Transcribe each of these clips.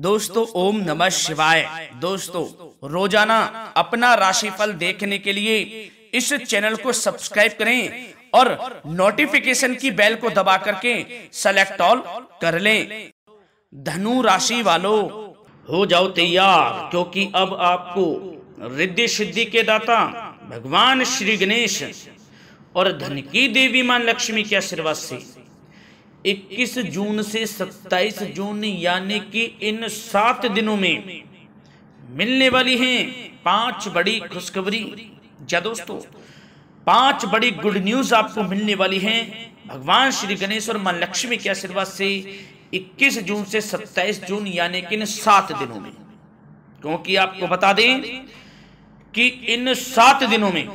दोस्तों ओम नमः शिवाय दोस्तों रोजाना अपना राशिफल देखने के लिए इस चैनल को सब्सक्राइब करें और नोटिफिकेशन की बेल को दबा करके सेलेक्ट ऑल कर लें धनु राशि वालों हो जाओ तैयार क्योंकि अब आपको रिद्धि सिद्धि के दाता भगवान श्री गणेश और धन की देवी मां लक्ष्मी के आशीर्वाद से 21 जून से 27 जून यानी कि इन सात दिनों में मिलने वाली हैं पांच बड़ी खुशखबरी जा दोस्तों पांच बड़ी गुड न्यूज आपको मिलने वाली हैं भगवान श्री गणेश और मां लक्ष्मी के आशीर्वाद से 21 जून से 27 जून यानी कि इन सात दिनों में क्योंकि आपको बता दें कि इन सात दिनों में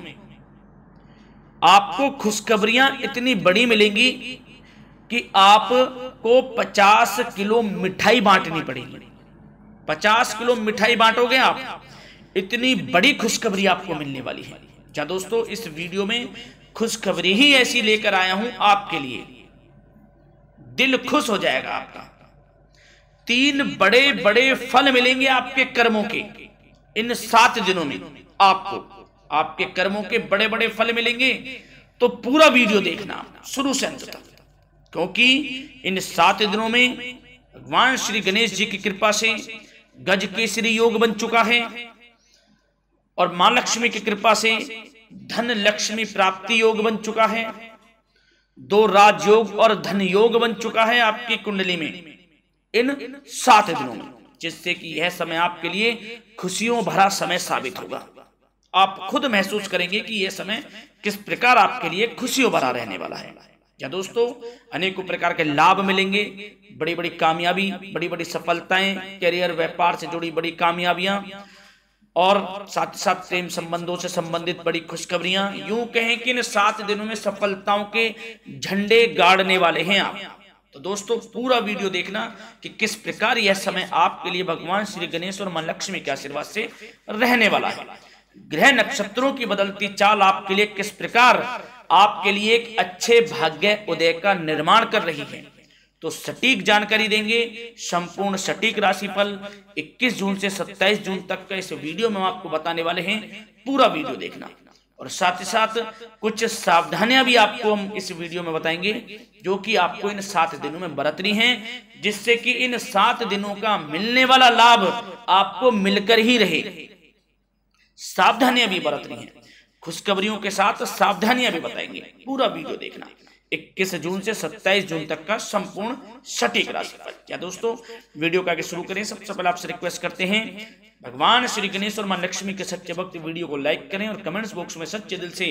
आपको खुशखबरियां इतनी बड़ी मिलेंगी कि आपको 50 किलो मिठाई बांटनी पड़ेगी 50 किलो मिठाई बांटोगे आप इतनी बड़ी खुशखबरी आपको मिलने वाली है जा अच्छा दोस्तों इस वीडियो में खुशखबरी ही ऐसी लेकर आया हूं आपके लिए दिल खुश हो जाएगा आपका तीन बड़े बड़े फल मिलेंगे आपके कर्मों के इन सात दिनों में आपको आपके कर्मों के बड़े बड़े फल मिलेंगे तो पूरा वीडियो देखना शुरू से अंत तक क्योंकि इन सात दिनों में भगवान श्री गणेश जी की कृपा से गज केसरी योग बन चुका है और मां लक्ष्मी की कृपा से धन लक्ष्मी प्राप्ति योग बन चुका है दो राज योग और धन योग बन चुका है आपकी कुंडली में इन सात दिनों में जिससे कि यह समय आपके लिए खुशियों भरा समय साबित होगा आप खुद महसूस करेंगे कि यह समय किस प्रकार आपके लिए खुशियों भरा रहने वाला है क्या दोस्तों अनेकों प्रकार के लाभ मिलेंगे बड़ी बड़ी कामयाबी बड़ी बड़ी सफलताएं करियर व्यापार से जुड़ी बड़ी कामयाबियां और साथ साथ प्रेम संबंधों से संबंधित बड़ी खुशखबरियां यूं कहें कि इन सात दिनों में सफलताओं के झंडे गाड़ने वाले हैं आप तो दोस्तों पूरा वीडियो देखना कि किस प्रकार यह समय आपके लिए भगवान श्री गणेश और मां लक्ष्मी के आशीर्वाद से रहने वाला है ग्रह नक्षत्रों की बदलती चाल आपके लिए किस प्रकार आपके लिए एक अच्छे भाग्य उदय का निर्माण कर रही है तो सटीक जानकारी देंगे संपूर्ण सटीक राशिफल 21 जून से 27 जून तक का इस वीडियो में आपको बताने वाले हैं पूरा वीडियो देखना और साथ ही साथ कुछ सावधानियां भी आपको हम इस वीडियो में बताएंगे जो कि आपको इन सात दिनों में बरतनी है जिससे कि इन सात दिनों का मिलने वाला लाभ आपको मिलकर ही रहे सावधानियां भी बरतनी है खुशखबरियों के साथ सावधानियां भी बताएंगे पूरा वीडियो देखना 21 जून से 27 जून तक का संपूर्ण सटीक राशि क्या दोस्तों वीडियो का आगे शुरू करें सबसे पहले आपसे रिक्वेस्ट करते हैं भगवान श्री गणेश और मां लक्ष्मी के सच्चे भक्त वीडियो को लाइक करें और कमेंट्स बॉक्स में सच्चे दिल से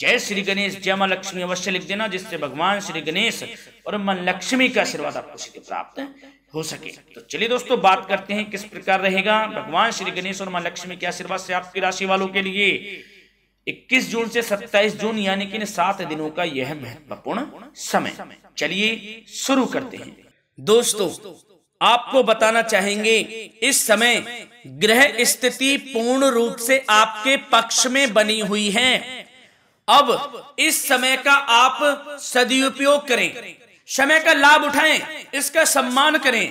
जय श्री गणेश जय मां लक्ष्मी अवश्य लिख देना जिससे भगवान श्री गणेश और मां लक्ष्मी का आशीर्वाद आपको सीधे प्राप्त हो सके तो चलिए दोस्तों बात करते हैं किस प्रकार रहेगा भगवान श्री गणेश और मां लक्ष्मी के आशीर्वाद से आपकी राशि वालों के लिए 21 जून से 27 जून यानी कि सात दिनों का यह महत्वपूर्ण समय चलिए शुरू करते हैं दोस्तों आपको बताना चाहेंगे इस समय ग्रह स्थिति पूर्ण रूप से आपके पक्ष में बनी हुई है अब इस समय का आप सदुपयोग करें समय का लाभ उठाएं इसका सम्मान करें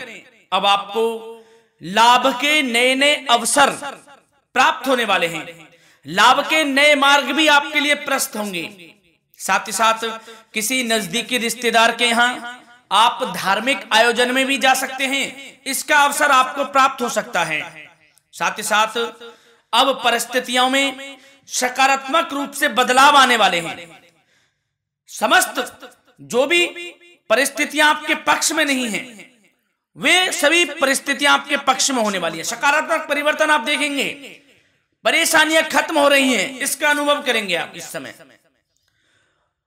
अब आपको लाभ के नए नए अवसर प्राप्त होने वाले हैं लाभ के नए मार्ग भी आपके लिए प्रस्त होंगे साथ ही साथ किसी नजदीकी रिश्तेदार के यहाँ आप धार्मिक आयोजन में भी जा सकते हैं इसका अवसर आपको प्राप्त हो सकता है साथ ही साथ अब परिस्थितियों में सकारात्मक रूप से बदलाव आने वाले हैं समस्त जो भी परिस्थितियां आपके पक्ष में नहीं है वे सभी परिस्थितियां आपके पक्ष में होने वाली है सकारात्मक परिवर्तन आप देखेंगे परेशानियां खत्म हो रही हैं इसका अनुभव करेंगे आप इस समय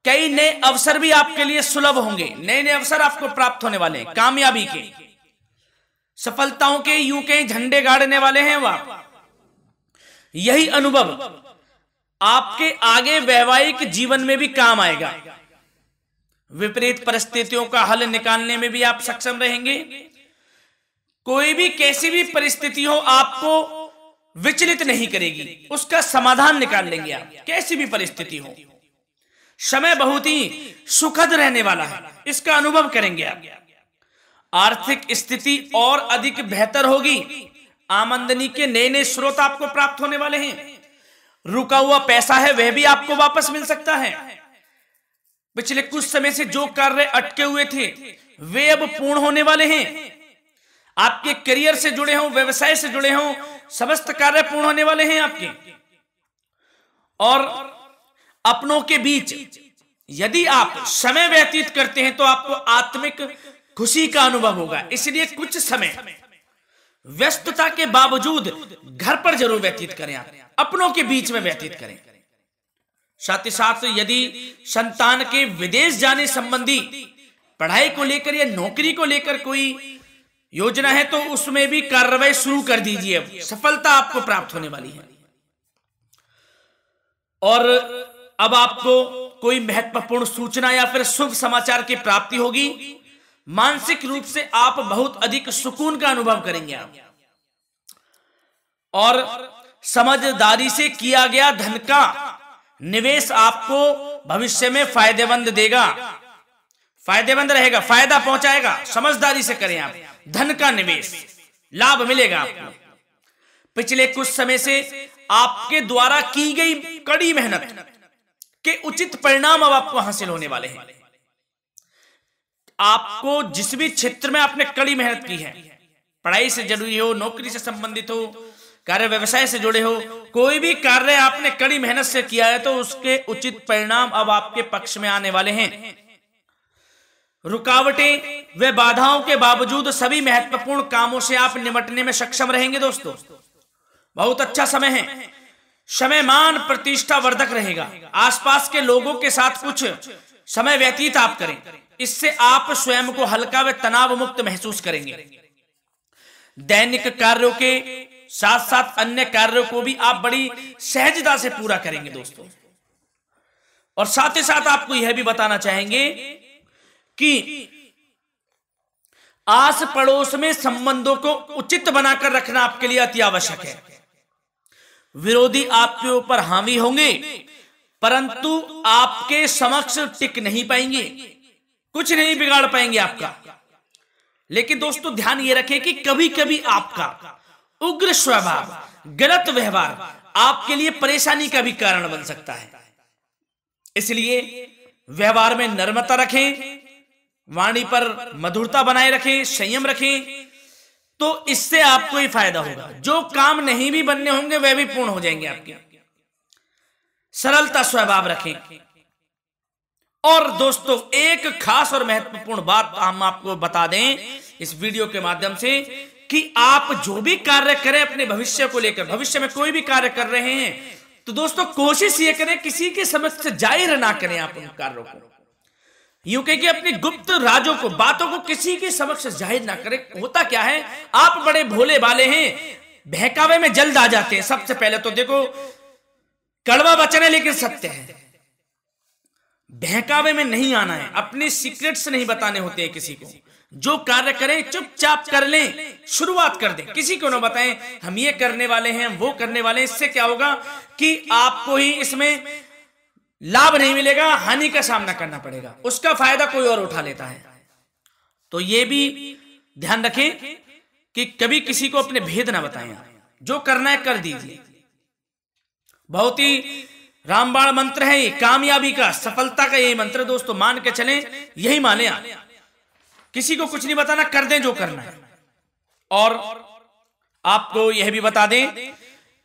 कई नए अवसर भी आपके लिए सुलभ होंगे नए नए अवसर आपको प्राप्त होने वाले हैं कामयाबी के सफलताओं के यूं के झंडे गाड़ने वाले हैं वह यही अनुभव आपके आगे वैवाहिक जीवन में भी काम आएगा विपरीत परिस्थितियों का हल निकालने में भी आप सक्षम रहेंगे कोई भी कैसी भी परिस्थिति हो आपको विचलित नहीं करेगी उसका समाधान निकाल लेंगे आप कैसी भी परिस्थिति हो समय बहुत ही सुखद रहने वाला है इसका अनुभव करेंगे आप आर्थिक स्थिति और अधिक बेहतर होगी आमंदनी के नए नए स्रोत आपको प्राप्त होने वाले हैं रुका हुआ पैसा है वह भी आपको वापस मिल सकता है पिछले कुछ समय से जो कार्य अटके हुए थे वे अब पूर्ण होने वाले हैं आपके करियर से जुड़े हों व्यवसाय से जुड़े हों समस्त कार्य पूर्ण होने वाले हैं आपके और अपनों के बीच यदि आप समय व्यतीत करते हैं तो आपको आत्मिक खुशी का अनुभव होगा इसलिए कुछ समय व्यस्तता के बावजूद घर पर जरूर व्यतीत करें आप अपनों के बीच में व्यतीत करें साथ ही साथ यदि संतान के विदेश जाने संबंधी पढ़ाई को लेकर या नौकरी को लेकर कोई योजना है तो उसमें भी कार्रवाई शुरू कर दीजिए सफलता आपको प्राप्त होने वाली है और अब आपको कोई महत्वपूर्ण सूचना या फिर शुभ समाचार की प्राप्ति होगी मानसिक रूप से आप बहुत अधिक सुकून का अनुभव करेंगे आप और समझदारी से किया गया धन का निवेश आपको भविष्य में फायदेमंद देगा फायदेमंद रहेगा फायदा पहुंचाएगा समझदारी से करें आप धन का निवेश लाभ मिलेगा आपको पिछले कुछ समय से आपके द्वारा की गई कड़ी मेहनत के उचित परिणाम अब आपको हासिल होने वाले हैं आपको जिस भी क्षेत्र में आपने कड़ी मेहनत की है पढ़ाई से जरूरी हो नौकरी से संबंधित हो कार्य व्यवसाय से जुड़े हो कोई भी कार्य आपने कड़ी मेहनत से किया है तो उसके उचित परिणाम अब आपके पक्ष में आने वाले हैं रुकावटें व बाधाओं के बावजूद सभी महत्वपूर्ण कामों से आप निपटने में सक्षम रहेंगे दोस्तों बहुत अच्छा समय है समय मान प्रतिष्ठा वर्धक रहेगा आसपास के लोगों के साथ कुछ समय व्यतीत आप करें इससे आप स्वयं को हल्का व तनाव मुक्त महसूस करेंगे दैनिक कार्यों के साथ साथ अन्य कार्यों को भी आप बड़ी सहजता से पूरा करेंगे दोस्तों और साथ ही साथ आपको यह भी बताना चाहेंगे कि आस पड़ोस में संबंधों को उचित बनाकर रखना आपके लिए अति आवश्यक है विरोधी आपके ऊपर हावी होंगे परंतु आपके समक्ष टिक नहीं पाएंगे कुछ नहीं बिगाड़ पाएंगे आपका लेकिन दोस्तों ध्यान ये रखें कि कभी कभी आपका उग्र स्वभाव गलत व्यवहार आपके लिए परेशानी का भी कारण बन सकता है इसलिए व्यवहार में नर्मता रखें वाणी पर मधुरता बनाए रखें संयम रखें तो इससे आपको ही फायदा होगा जो काम नहीं भी बनने होंगे वह भी पूर्ण हो जाएंगे आपके सरलता स्वभाव रखें और दोस्तों एक खास और महत्वपूर्ण बात हम आपको बता दें इस वीडियो के माध्यम से कि आप जो भी कार्य करें अपने भविष्य को लेकर भविष्य में कोई भी कार्य कर रहे हैं तो दोस्तों कोशिश ये करें किसी के समक्ष जाहिर ना करें आप उन कार्यों को यूके के अपने गुप्त राजों को बातों को किसी के समक्ष जाहिर ना करें होता क्या है आप बड़े भोले वाले हैं बहकावे में जल्द आ जाते हैं सबसे पहले तो देखो कड़वा वचन है लेकिन सत्य है बहकावे में नहीं आना है अपने सीक्रेट्स नहीं बताने होते हैं किसी को जो कार्य करें चुपचाप कर लें शुरुआत कर दें किसी को ना बताएं हम ये करने वाले हैं हम वो करने वाले हैं इससे क्या होगा कि आपको ही इसमें लाभ नहीं मिलेगा हानि का सामना करना पड़ेगा उसका फायदा कोई और उठा लेता है तो ये भी ध्यान रखें कि कभी किसी को अपने भेद ना बताएं जो करना है कर दीजिए बहुत ही रामबाण मंत्र है ये कामयाबी का सफलता का यही मंत्र दोस्तों मान के चले यही माने आप किसी को कुछ नहीं बताना कर दें जो करना है और आपको यह भी बता दें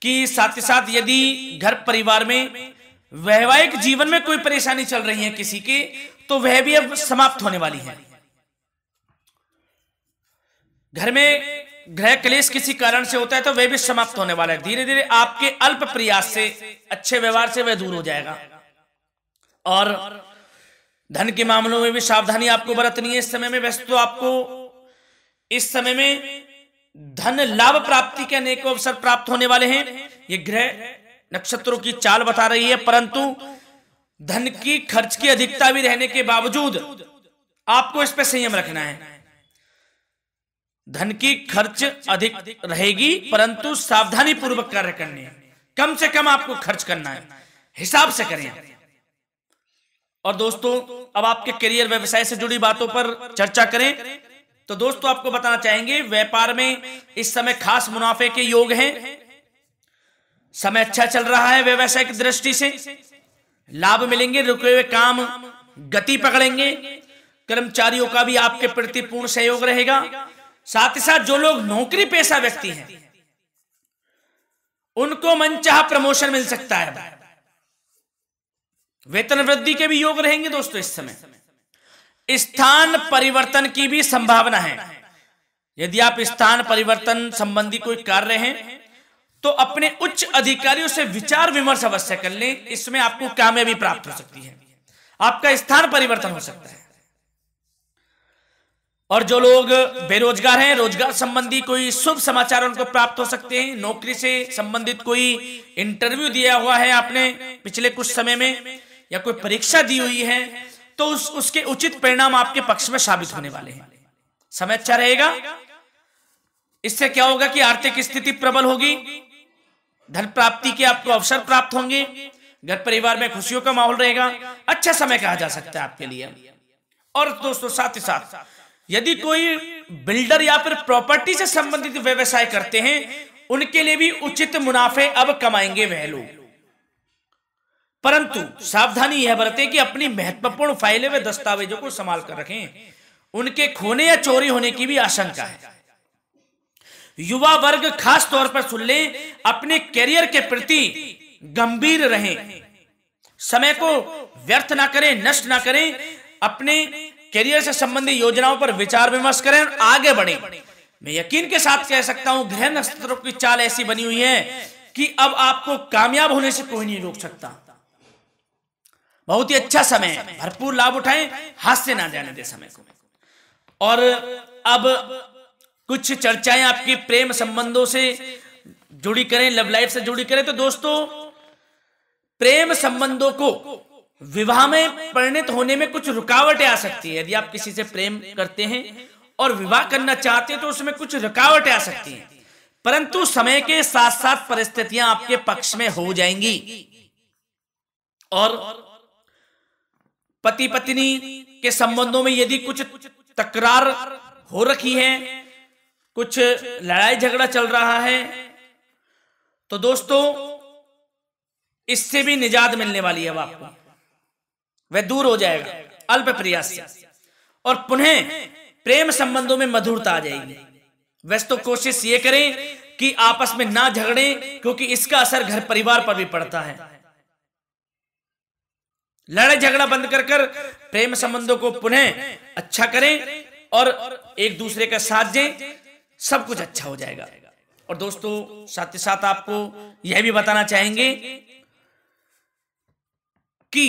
कि साथ ही साथ यदि घर परिवार में वैवाहिक जीवन में कोई परेशानी चल रही है किसी की तो वह भी अब समाप्त होने वाली है घर में ग्रह क्लेश किसी कारण से होता है तो वह भी समाप्त होने वाला है धीरे धीरे आपके अल्प प्रयास से अच्छे व्यवहार से वह दूर हो जाएगा और धन के मामलों में भी सावधानी आपको बरतनी है इस समय में वैसे तो आपको इस समय में धन लाभ प्राप्ति के अनेकों अवसर प्राप्त होने वाले हैं ये ग्रह नक्षत्रों की चाल बता रही है परंतु धन की खर्च की अधिकता भी रहने के बावजूद आपको इस पर संयम रखना है धन की खर्च अधिक रहेगी परंतु सावधानी पूर्वक कार्य करनी है कम से कम आपको खर्च करना है हिसाब से करें और दोस्तों अब आपके करियर व्यवसाय से जुड़ी बातों पर चर्चा करें तो दोस्तों आपको बताना चाहेंगे व्यापार में इस समय खास मुनाफे के योग हैं समय अच्छा चल रहा है व्यवसाय की दृष्टि से लाभ मिलेंगे रुके हुए काम गति पकड़ेंगे कर्मचारियों का भी आपके प्रति पूर्ण सहयोग रहेगा साथ ही साथ जो लोग नौकरी पेशा व्यक्ति हैं उनको मनचाहा प्रमोशन मिल सकता है वेतन वृद्धि के भी योग रहेंगे दोस्तों इस समय स्थान परिवर्तन की भी संभावना है यदि आप स्थान परिवर्तन संबंधी कोई कार्य हैं तो अपने उच्च अधिकारियों से विचार विमर्श अवश्य कर लें इसमें आपको कामयाबी प्राप्त हो सकती है आपका स्थान परिवर्तन हो सकता है और जो लोग बेरोजगार हैं रोजगार संबंधी कोई शुभ समाचार उनको प्राप्त हो सकते हैं नौकरी से संबंधित कोई इंटरव्यू दिया हुआ है आपने पिछले कुछ समय में या कोई परीक्षा दी हुई है तो उस उसके उचित परिणाम आपके पक्ष में साबित होने वाले हैं समय अच्छा रहेगा इससे क्या होगा कि आर्थिक स्थिति प्रबल होगी धन प्राप्ति के आपको अवसर प्राप्त होंगे घर परिवार में खुशियों का माहौल रहेगा अच्छा समय कहा जा सकता है आपके लिए और दोस्तों साथ ही साथ यदि कोई बिल्डर या फिर प्रॉपर्टी से संबंधित व्यवसाय करते हैं उनके लिए भी उचित मुनाफे अब कमाएंगे वह लोग परंतु सावधानी यह बरते कि अपनी महत्वपूर्ण फाइलें व दस्तावेजों को संभाल कर रखें उनके खोने या चोरी होने की भी आशंका है युवा वर्ग खास तौर पर सुन ले अपने करियर के प्रति गंभीर रहें समय को व्यर्थ ना करें नष्ट ना करें अपने करियर से संबंधित योजनाओं पर विचार विमर्श करें और आगे बढ़े मैं यकीन के साथ कह सकता हूं गृह नक्षत्र की चाल ऐसी बनी हुई है कि अब आपको कामयाब होने से कोई नहीं रोक सकता बहुत ही अच्छा समय है भरपूर लाभ उठाएं हाथ से ना जाने दे समय को और अब कुछ चर्चाएं आपके प्रेम संबंधों से जुड़ी करें लव लाइफ से जुड़ी करें तो दोस्तों प्रेम संबंधों को विवाह में परिणित होने में कुछ रुकावटें आ सकती है यदि आप किसी से प्रेम करते हैं और विवाह करना चाहते हैं तो उसमें कुछ रुकावटें आ सकती हैं परंतु समय के साथ साथ परिस्थितियां आपके पक्ष में हो जाएंगी और पति पत्नी के संबंधों में यदि कुछ तकरार हो रखी है कुछ लड़ाई झगड़ा चल रहा है तो दोस्तों इससे भी निजात मिलने वाली है आपको वह दूर हो जाएगा अल्प प्रयास से और पुनः प्रेम संबंधों में मधुरता आ जाएगी वैसे तो कोशिश ये करें कि आपस में ना झगड़ें क्योंकि इसका असर घर परिवार पर भी पड़ता है लड़ाई झगड़ा बंद कर कर प्रेम संबंधों को पुनः अच्छा करें और एक दूसरे का साथ दें सब कुछ अच्छा हो जाएगा और दोस्तों साथ ही साथ आपको यह भी बताना चाहेंगे कि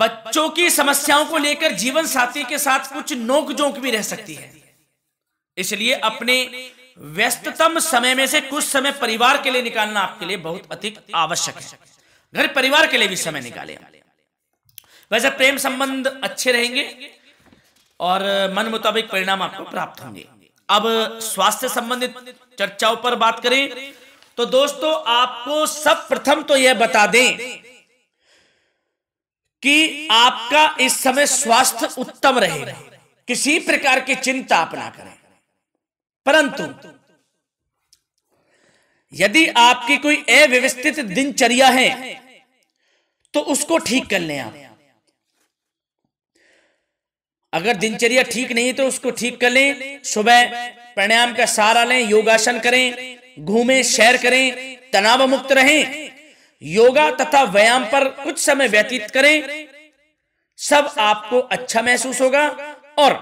बच्चों की समस्याओं को लेकर जीवन साथी के साथ कुछ नोक जोक भी रह सकती है इसलिए अपने व्यस्ततम समय में से कुछ समय परिवार के लिए निकालना आपके लिए बहुत अधिक आवश्यक है घर परिवार के लिए भी समय निकाले वैसे प्रेम संबंध अच्छे रहेंगे और मन मुताबिक परिणाम आपको प्राप्त होंगे अब स्वास्थ्य संबंधित चर्चाओं पर बात करें तो दोस्तों आपको सब प्रथम तो यह बता दें कि आपका इस समय स्वास्थ्य उत्तम रहे किसी प्रकार की चिंता आप ना करें परंतु यदि आपकी कोई अव्यवस्थित दिनचर्या है तो उसको ठीक कर लें आप अगर दिनचर्या ठीक नहीं तो उसको ठीक कर लें सुबह प्राणायाम का सहारा लें योगासन करें घूमें शेयर करें तनाव मुक्त रहें योगा तथा व्यायाम पर कुछ समय व्यतीत करें सब आपको अच्छा महसूस होगा और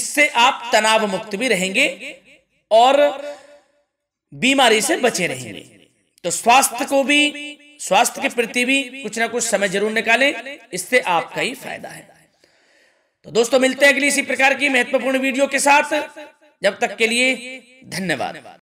इससे आप तनाव मुक्त भी रहेंगे और बीमारी से बचे रहेंगे तो स्वास्थ्य को भी स्वास्थ्य के प्रति भी कुछ ना कुछ समय जरूर निकालें इससे आपका ही फायदा है तो दोस्तों मिलते हैं अगली इसी प्रकार की महत्वपूर्ण वीडियो के साथ जब तक के लिए धन्यवाद